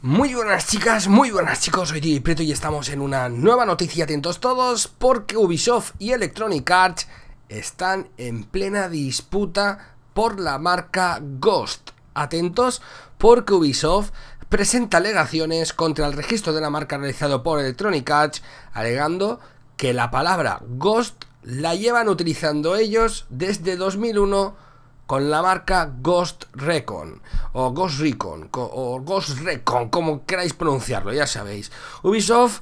Muy buenas chicas, muy buenas chicos, soy y Preto y estamos en una nueva noticia, atentos todos, porque Ubisoft y Electronic Arts están en plena disputa por la marca Ghost. Atentos, porque Ubisoft presenta alegaciones contra el registro de la marca realizado por Electronic Arts, alegando que la palabra Ghost la llevan utilizando ellos desde 2001 con la marca Ghost Recon o Ghost Recon o Ghost Recon, como queráis pronunciarlo, ya sabéis. Ubisoft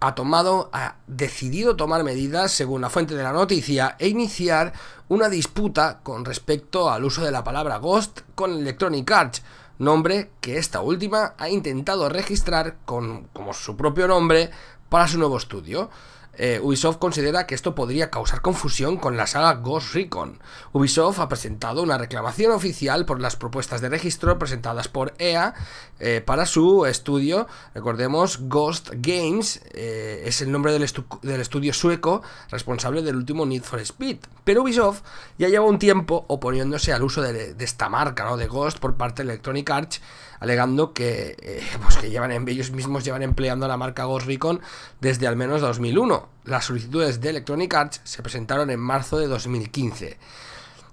ha tomado, ha decidido tomar medidas, según la fuente de la noticia, e iniciar una disputa con respecto al uso de la palabra Ghost con Electronic Arts, nombre que esta última ha intentado registrar con, como su propio nombre para su nuevo estudio. Eh, Ubisoft considera que esto podría causar confusión con la saga Ghost Recon. Ubisoft ha presentado una reclamación oficial por las propuestas de registro presentadas por EA eh, para su estudio. Recordemos, Ghost Games eh, es el nombre del, estudio sueco responsable del último Need for Speed. Pero Ubisoft ya lleva un tiempo oponiéndose al uso de, esta marca, De Ghost por parte de Electronic Arts, alegando que, pues ellos mismos llevan empleando la marca Ghost Recon desde al menos 2001. Las solicitudes de Electronic Arts se presentaron en marzo de 2015.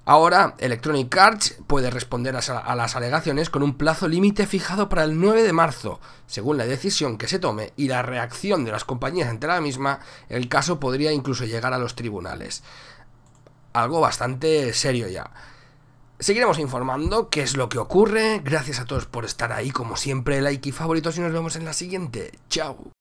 Ahora, Electronic Arts puede responder a, las alegaciones con un plazo límite fijado para el 9 de marzo. Según la decisión que se tome y la reacción de las compañías ante la misma, el caso podría incluso llegar a los tribunales. Algo bastante serio ya. Seguiremos informando qué es lo que ocurre. Gracias a todos por estar ahí, como siempre, like y favoritos y nos vemos en la siguiente. Chao.